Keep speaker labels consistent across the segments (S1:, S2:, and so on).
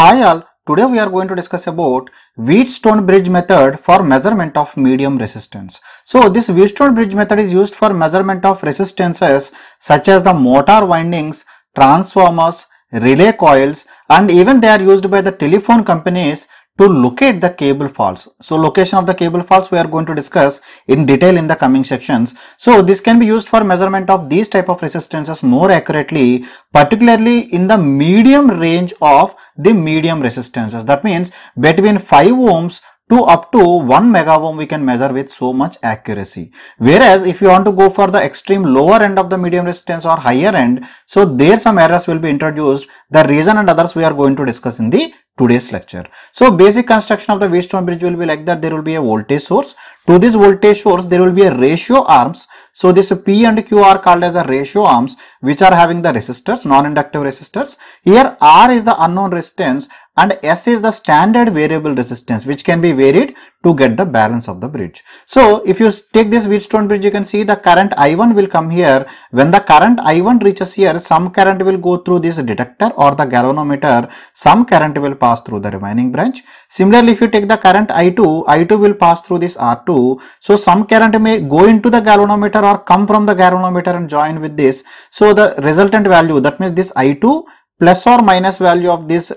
S1: Hi all, today we are going to discuss about Wheatstone bridge method for measurement of medium resistance. So this Wheatstone bridge method is used for measurement of resistances such as the motor windings, transformers, relay coils and even they are used by the telephone companies to locate the cable faults. So location of the cable faults we are going to discuss in detail in the coming sections. So this can be used for measurement of these type of resistances more accurately particularly in the medium range of the medium resistances. That means between 5 ohms to up to 1 mega ohm we can measure with so much accuracy. Whereas if you want to go for the extreme lower end of the medium resistance or higher end, so there some errors will be introduced. The reason and others we are going to discuss in the today's lecture. So basic construction of the Wheatstone bridge will be like that. There will be a voltage source. To this voltage source, there will be a ratio arms. So this P and Q are called as a ratio arms, which are having the resistors, non-inductive resistors. Here R is the unknown resistance and S is the standard variable resistance which can be varied to get the balance of the bridge. So, if you take this Wheatstone bridge you can see the current I1 will come here. When the current I1 reaches here some current will go through this detector or the galvanometer some current will pass through the remaining branch. Similarly, if you take the current I2, I2 will pass through this R2. So, some current may go into the galvanometer or come from the galvanometer and join with this. So, the resultant value that means this I2 plus or minus value of this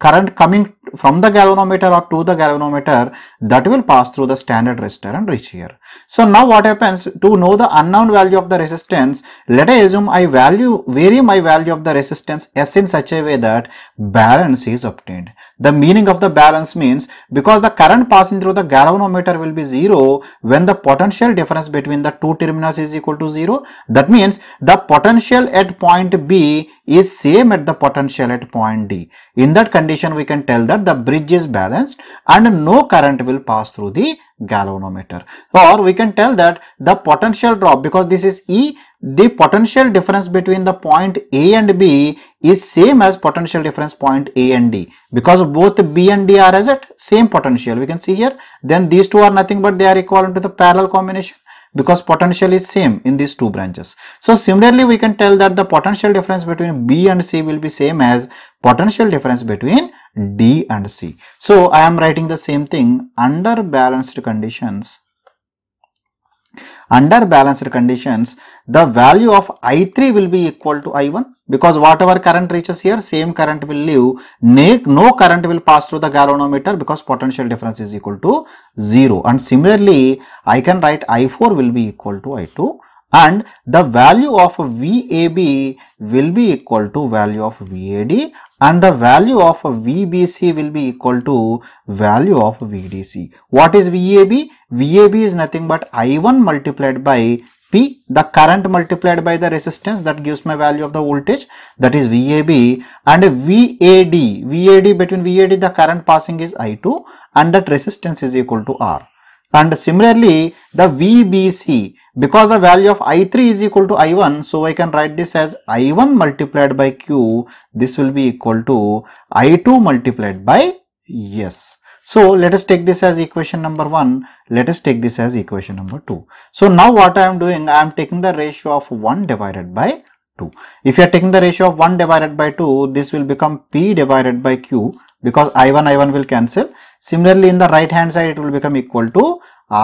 S1: current coming from the galvanometer or to the galvanometer that will pass through the standard resistor and reach here. So now what happens to know the unknown value of the resistance let us assume I value vary my value of the resistance S in such a way that balance is obtained. The meaning of the balance means because the current passing through the galvanometer will be 0 when the potential difference between the two terminals is equal to 0 that means the potential at point B is same at the potential at point D. In that that condition we can tell that the bridge is balanced and no current will pass through the galvanometer or we can tell that the potential drop because this is E the potential difference between the point A and B is same as potential difference point A and D because both B and D are as at same potential we can see here then these two are nothing but they are equivalent to the parallel combination because potential is same in these two branches. So similarly, we can tell that the potential difference between B and C will be same as potential difference between D and C. So I am writing the same thing under balanced conditions under balanced conditions, the value of I3 will be equal to I1 because whatever current reaches here, same current will leave. No current will pass through the galvanometer because potential difference is equal to 0. And similarly, I can write I4 will be equal to I2 and the value of VAB will be equal to value of VAD and the value of VBC will be equal to value of VDC. What is VAB? VAB is nothing but I1 multiplied by P, the current multiplied by the resistance that gives my value of the voltage that is VAB and VAD, VAD between VAD the current passing is I2 and that resistance is equal to R. And similarly, the VBC, because the value of i3 is equal to i1 so i can write this as i1 multiplied by q this will be equal to i2 multiplied by s so let us take this as equation number 1 let us take this as equation number 2 so now what i am doing i am taking the ratio of 1 divided by 2 if you are taking the ratio of 1 divided by 2 this will become p divided by q because i1 i1 will cancel similarly in the right hand side it will become equal to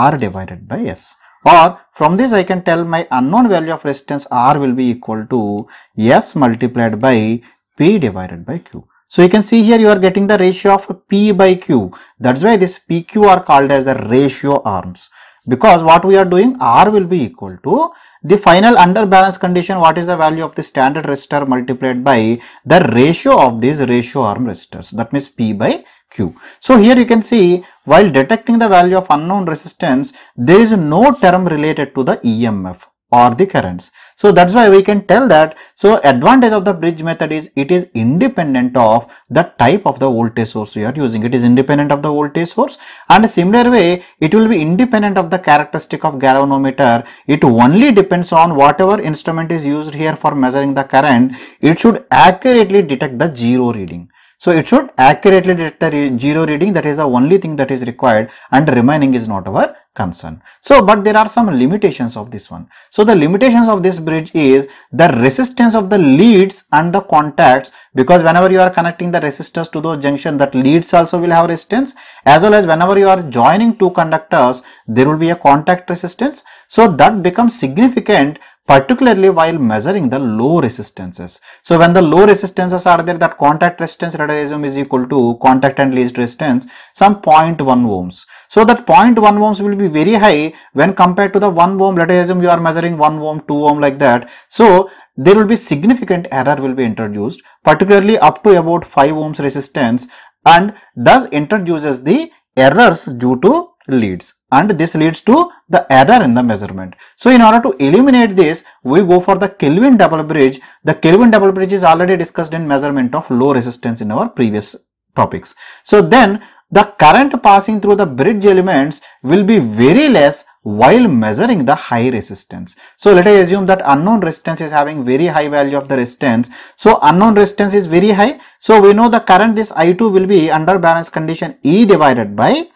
S1: r divided by s or from this I can tell my unknown value of resistance R will be equal to S multiplied by P divided by Q. So you can see here you are getting the ratio of P by Q. That's why this PQ are called as the ratio arms because what we are doing R will be equal to the final under balance condition what is the value of the standard resistor multiplied by the ratio of these ratio arm resistors that means P by Q. So here you can see while detecting the value of unknown resistance, there is no term related to the EMF or the currents. So that's why we can tell that. So advantage of the bridge method is it is independent of the type of the voltage source you are using. It is independent of the voltage source and a similar way it will be independent of the characteristic of galvanometer. It only depends on whatever instrument is used here for measuring the current. It should accurately detect the zero reading. So it should accurately detect zero reading that is the only thing that is required and remaining is not our concern. So but there are some limitations of this one. So the limitations of this bridge is the resistance of the leads and the contacts because whenever you are connecting the resistors to those junction that leads also will have resistance as well as whenever you are joining two conductors there will be a contact resistance. So that becomes significant particularly while measuring the low resistances. So when the low resistances are there that contact resistance radicalism is equal to contact and least resistance some 0.1 ohms. So that 0.1 ohms will be very high when compared to the 1 ohm assume you are measuring 1 ohm 2 ohm like that. So there will be significant error will be introduced particularly up to about 5 ohms resistance and thus introduces the errors due to leads and this leads to the error in the measurement. So in order to eliminate this, we go for the Kelvin double bridge. The Kelvin double bridge is already discussed in measurement of low resistance in our previous topics. So then the current passing through the bridge elements will be very less while measuring the high resistance. So let us assume that unknown resistance is having very high value of the resistance. So unknown resistance is very high. So we know the current this I2 will be under balance condition E divided by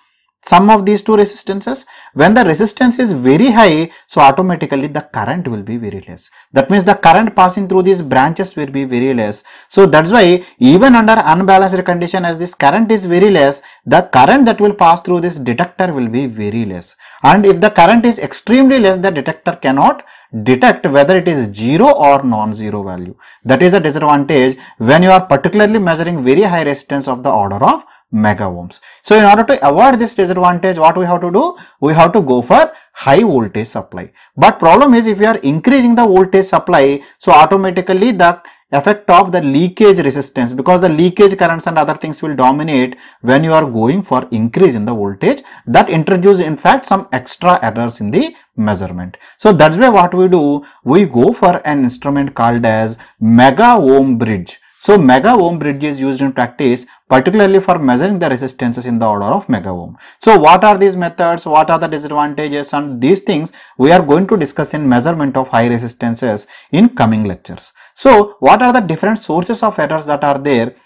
S1: sum of these two resistances. When the resistance is very high, so automatically the current will be very less. That means the current passing through these branches will be very less. So that's why even under unbalanced condition as this current is very less, the current that will pass through this detector will be very less. And if the current is extremely less, the detector cannot detect whether it is 0 or non-zero value. That is a disadvantage when you are particularly measuring very high resistance of the order of ohms. So in order to avoid this disadvantage, what we have to do? We have to go for high voltage supply. But problem is if you are increasing the voltage supply, so automatically the effect of the leakage resistance because the leakage currents and other things will dominate when you are going for increase in the voltage that introduce in fact some extra errors in the measurement. So that's why what we do, we go for an instrument called as mega ohm bridge so mega ohm bridge is used in practice particularly for measuring the resistances in the order of mega ohm. So what are these methods, what are the disadvantages and these things we are going to discuss in measurement of high resistances in coming lectures. So what are the different sources of errors that are there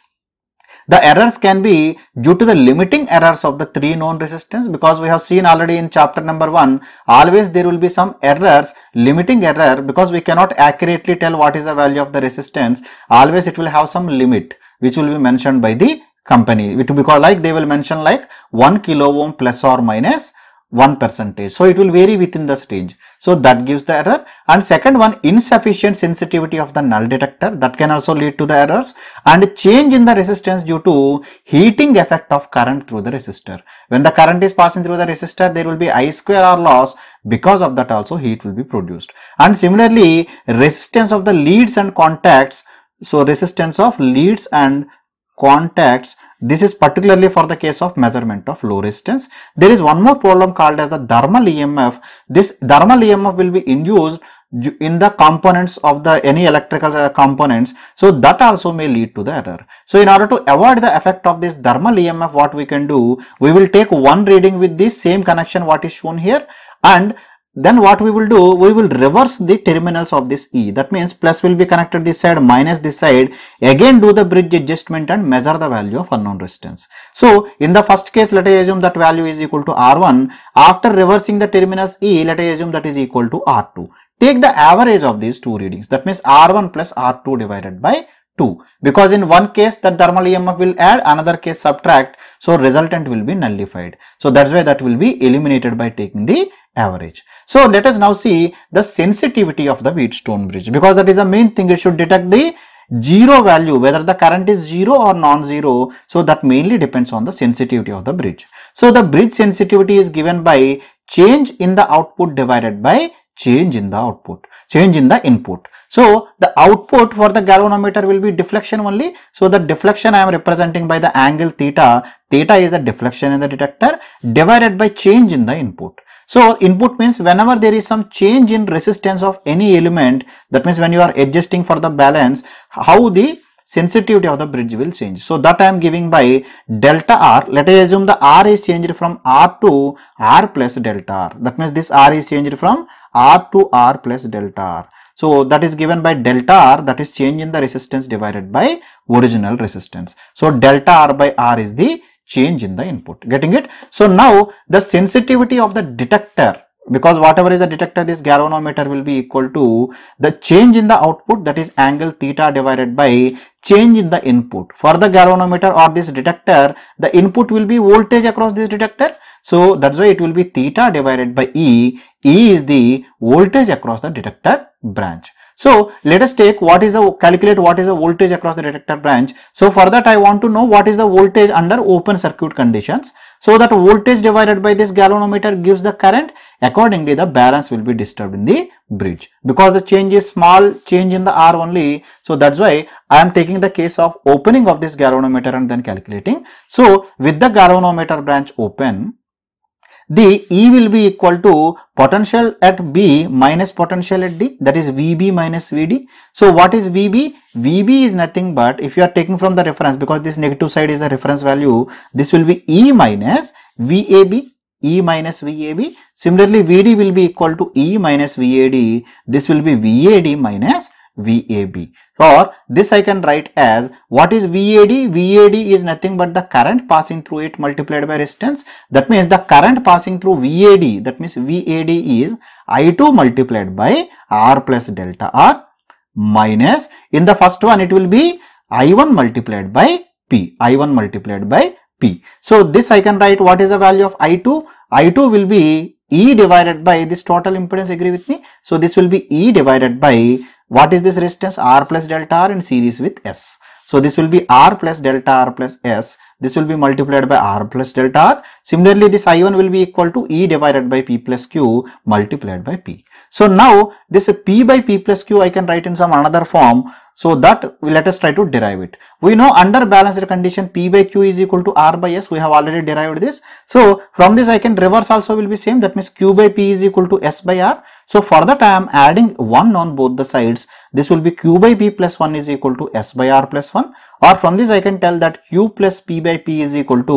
S1: the errors can be due to the limiting errors of the three known resistance because we have seen already in chapter number 1 always there will be some errors limiting error because we cannot accurately tell what is the value of the resistance always it will have some limit which will be mentioned by the company it because like they will mention like 1 kilo ohm plus or minus 1 percentage. So, it will vary within this range. So, that gives the error and second one insufficient sensitivity of the null detector that can also lead to the errors and change in the resistance due to heating effect of current through the resistor. When the current is passing through the resistor there will be I square R loss because of that also heat will be produced and similarly resistance of the leads and contacts. So, resistance of leads and contacts this is particularly for the case of measurement of low resistance. There is one more problem called as the thermal EMF. This thermal EMF will be induced in the components of the any electrical uh, components so that also may lead to the error so in order to avoid the effect of this thermal emf what we can do we will take one reading with the same connection what is shown here and then what we will do we will reverse the terminals of this e that means plus will be connected this side minus this side again do the bridge adjustment and measure the value of unknown resistance so in the first case let us assume that value is equal to r1 after reversing the terminals e let us assume that is equal to r2 take the average of these two readings that means r1 plus r2 divided by 2 because in one case the thermal EMF will add another case subtract so resultant will be nullified. So that's why that will be eliminated by taking the average. So let us now see the sensitivity of the Wheatstone bridge because that is the main thing it should detect the zero value whether the current is zero or non-zero so that mainly depends on the sensitivity of the bridge. So the bridge sensitivity is given by change in the output divided by change in the output, change in the input. So the output for the galvanometer will be deflection only. So the deflection I am representing by the angle theta, theta is the deflection in the detector divided by change in the input. So input means whenever there is some change in resistance of any element, that means when you are adjusting for the balance, how the sensitivity of the bridge will change. So that I am giving by delta R. Let us assume the R is changed from R to R plus delta R. That means this R is changed from R to R plus delta R. So that is given by delta R that is change in the resistance divided by original resistance. So delta R by R is the change in the input. Getting it? So now the sensitivity of the detector because whatever is the detector this galvanometer will be equal to the change in the output that is angle theta divided by change in the input. For the galvanometer or this detector, the input will be voltage across this detector. So that's why it will be theta divided by E. E is the voltage across the detector branch. So let us take what is the calculate what is the voltage across the detector branch. So for that I want to know what is the voltage under open circuit conditions. So that voltage divided by this galvanometer gives the current. Accordingly, the balance will be disturbed in the bridge. Because the change is small change in the R only. So that's why I am taking the case of opening of this galvanometer and then calculating. So with the galvanometer branch open, the E will be equal to potential at B minus potential at D that is VB minus VD. So what is VB? VB is nothing but if you are taking from the reference because this negative side is the reference value, this will be E minus VAB, E minus VAB. Similarly, VD will be equal to E minus VAD. This will be VAD minus VAB. Or this I can write as what is VAD? VAD is nothing but the current passing through it multiplied by resistance. That means the current passing through VAD, that means VAD is I2 multiplied by R plus delta R minus in the first one it will be I1 multiplied by P, I1 multiplied by P. So this I can write what is the value of I2? I2 will be E divided by this total impedance agree with me. So this will be E divided by what is this resistance R plus delta R in series with S. So this will be R plus delta R plus S this will be multiplied by r plus delta r. Similarly, this I1 will be equal to E divided by P plus Q multiplied by P. So now this P by P plus Q I can write in some another form. So that let us try to derive it. We know under balanced condition P by Q is equal to R by S. We have already derived this. So from this I can reverse also will be same. That means Q by P is equal to S by R. So for that I am adding 1 on both the sides. This will be Q by P plus 1 is equal to S by R plus 1 or from this I can tell that Q plus P by P is equal to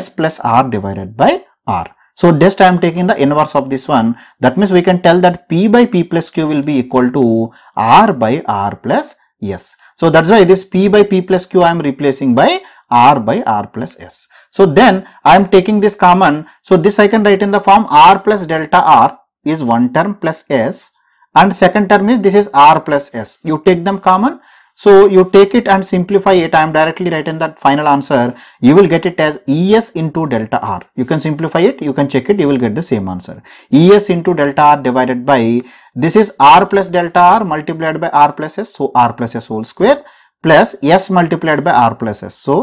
S1: S plus R divided by R. So just I am taking the inverse of this one. That means we can tell that P by P plus Q will be equal to R by R plus S. So that's why this P by P plus Q I am replacing by R by R plus S. So then I am taking this common. So this I can write in the form R plus delta R is one term plus S and second term is this is R plus S. You take them common so you take it and simplify it. I am directly writing that final answer. You will get it as ES into delta R. You can simplify it. You can check it. You will get the same answer. ES into delta R divided by this is R plus delta R multiplied by R plus S. So R plus S whole square plus S multiplied by R plus S. So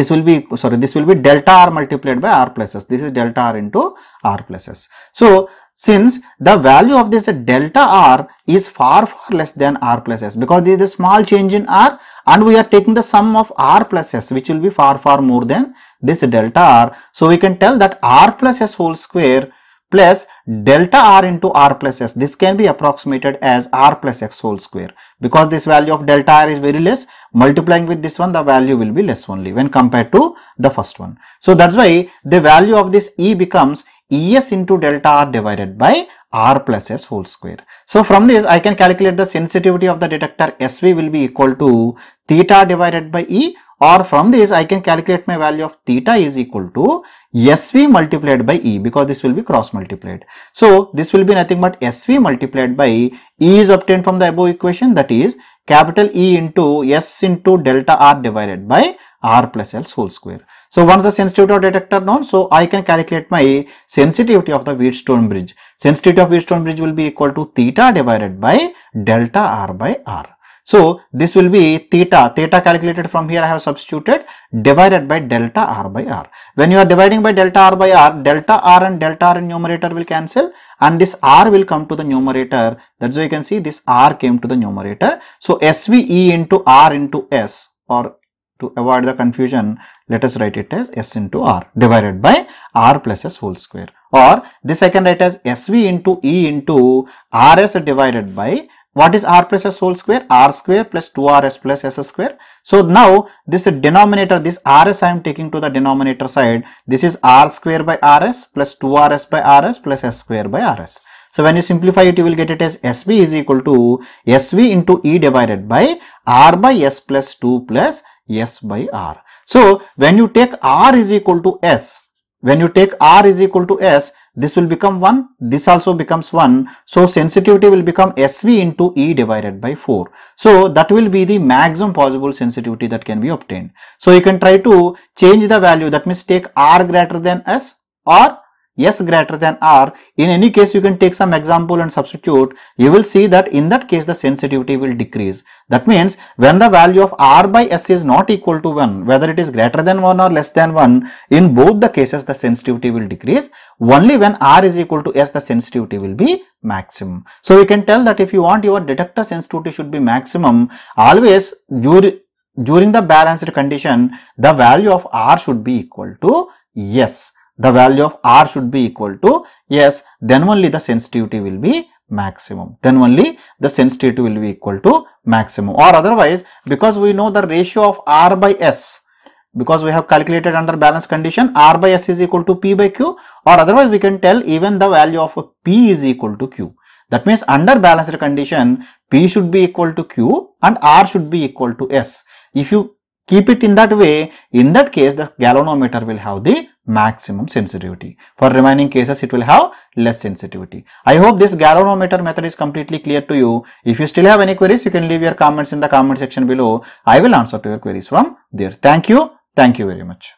S1: this will be sorry this will be delta r multiplied by r plus s this is delta r into r plus s so since the value of this delta r is far far less than r plus s because is a small change in r and we are taking the sum of r plus s which will be far far more than this delta r. So we can tell that r plus s whole square plus delta r into r plus s. This can be approximated as r plus x whole square because this value of delta r is very less multiplying with this one the value will be less only when compared to the first one. So that's why the value of this e becomes es into delta r divided by r plus s whole square. So from this I can calculate the sensitivity of the detector SV will be equal to theta divided by E or from this I can calculate my value of theta is equal to SV multiplied by E because this will be cross multiplied. So this will be nothing but SV multiplied by E is obtained from the above equation that is capital E into S into delta R divided by r plus l's whole square. So once the sensitivity of detector known, so I can calculate my sensitivity of the Wheatstone bridge. Sensitivity of Wheatstone bridge will be equal to theta divided by delta r by r. So this will be theta, theta calculated from here I have substituted divided by delta r by r. When you are dividing by delta r by r, delta r and delta r in numerator will cancel and this r will come to the numerator. That's why you can see this r came to the numerator. So SVE into r into s or to avoid the confusion, let us write it as S into R divided by R plus S whole square or this I can write as SV into E into RS divided by what is R plus S whole square? R square plus 2RS plus S square. So now this denominator, this RS I am taking to the denominator side, this is R square by RS plus 2RS by RS plus S square by RS. So when you simplify it, you will get it as SV is equal to SV into E divided by R by S plus 2 plus S by R. So, when you take R is equal to S, when you take R is equal to S, this will become 1, this also becomes 1. So, sensitivity will become SV into E divided by 4. So, that will be the maximum possible sensitivity that can be obtained. So, you can try to change the value that means take R greater than S or yes greater than r in any case you can take some example and substitute you will see that in that case the sensitivity will decrease that means when the value of r by s is not equal to 1 whether it is greater than 1 or less than 1 in both the cases the sensitivity will decrease only when r is equal to s the sensitivity will be maximum so we can tell that if you want your detector sensitivity should be maximum always during the balanced condition the value of r should be equal to yes the value of R should be equal to yes, then only the sensitivity will be maximum. Then only the sensitivity will be equal to maximum or otherwise because we know the ratio of R by S because we have calculated under balance condition R by S is equal to P by Q or otherwise we can tell even the value of P is equal to Q. That means under balanced condition P should be equal to Q and R should be equal to S. If you keep it in that way, in that case the galvanometer will have the maximum sensitivity. For remaining cases, it will have less sensitivity. I hope this galvanometer method is completely clear to you. If you still have any queries, you can leave your comments in the comment section below. I will answer to your queries from there. Thank you. Thank you very much.